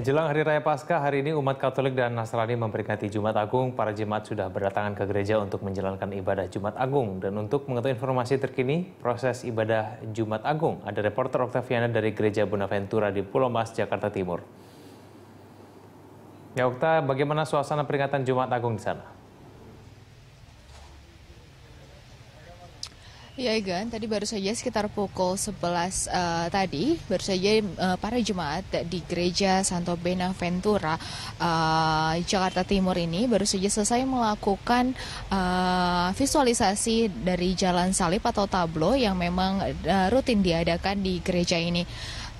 Jelang Hari Raya Paskah, hari ini umat Katolik dan Nasrani memperingati Jumat Agung. Para jemaat sudah berdatangan ke gereja untuk menjalankan ibadah Jumat Agung. Dan untuk mengetahui informasi terkini proses ibadah Jumat Agung, ada reporter Oktaviana dari Gereja Bonaventura di Pulau Mas, Jakarta Timur. Ya Okta, bagaimana suasana peringatan Jumat Agung di sana? Ya Egan, tadi baru saja sekitar pukul 11 uh, eh, tadi, baru saja uh, para jemaat di gereja Santo Benaventura uh, Jakarta Timur ini baru saja selesai melakukan uh, visualisasi dari jalan salib atau tablo yang memang uh, rutin diadakan di gereja ini.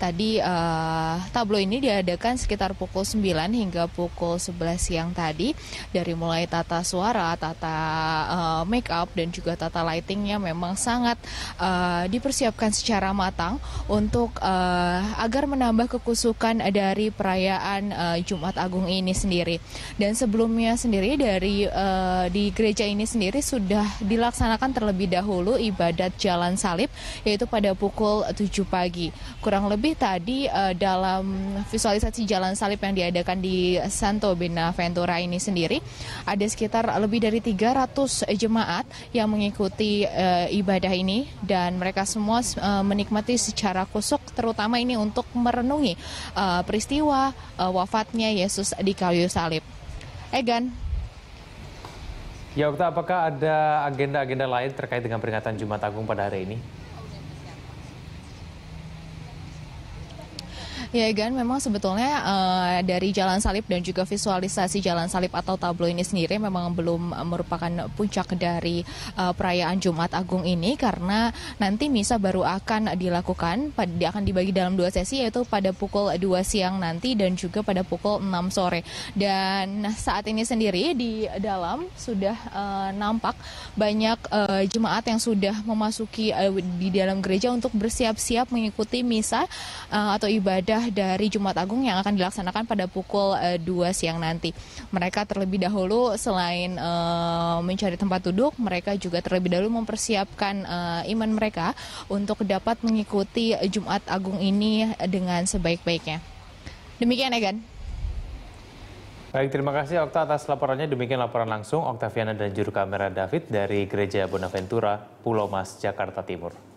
Tadi uh, tablo ini diadakan sekitar pukul 9 hingga pukul 11 siang tadi. Dari mulai tata suara, tata uh, make up dan juga tata lightingnya memang sangat uh, dipersiapkan secara matang untuk uh, agar menambah kekusukan dari perayaan uh, Jumat Agung ini sendiri. Dan sebelumnya sendiri dari uh, di gereja ini sendiri sudah dilaksanakan terlebih dahulu ibadat jalan salib yaitu pada pukul 7 pagi. Kurang lebih sih tadi uh, dalam visualisasi jalan salib yang diadakan di Santo Benaventura ini sendiri ada sekitar lebih dari 300 jemaat yang mengikuti uh, ibadah ini dan mereka semua uh, menikmati secara kusuk terutama ini untuk merenungi uh, peristiwa uh, wafatnya Yesus di kayu salib. Egan Ya, Okta, apakah ada agenda-agenda lain terkait dengan peringatan Jumat Agung pada hari ini? Ya Egan, memang sebetulnya uh, dari Jalan Salib dan juga visualisasi Jalan Salib atau tablo ini sendiri memang belum eh, merupakan puncak dari uh, perayaan Jumat Agung ini karena nanti misa baru akan dilakukan, pada, akan dibagi dalam dua sesi yaitu pada pukul 2 siang nanti dan juga pada pukul 6 sore. Dan saat ini sendiri di dalam sudah uh, nampak banyak uh, jemaat yang sudah memasuki uh, di dalam gereja untuk bersiap-siap mengikuti misa uh, atau ibadah ibadah dari Jumat Agung yang akan dilaksanakan pada pukul uh, eh, 2 siang nanti. Mereka terlebih dahulu selain uh, mencari tempat duduk, mereka juga terlebih dahulu mempersiapkan uh, iman mereka untuk dapat mengikuti Jumat Agung ini dengan sebaik-baiknya. Demikian Egan. Baik, terima kasih Okta atas laporannya. Demikian laporan langsung Oktaviana dan juru kamera David dari Gereja Bonaventura, Pulau Mas, Jakarta Timur.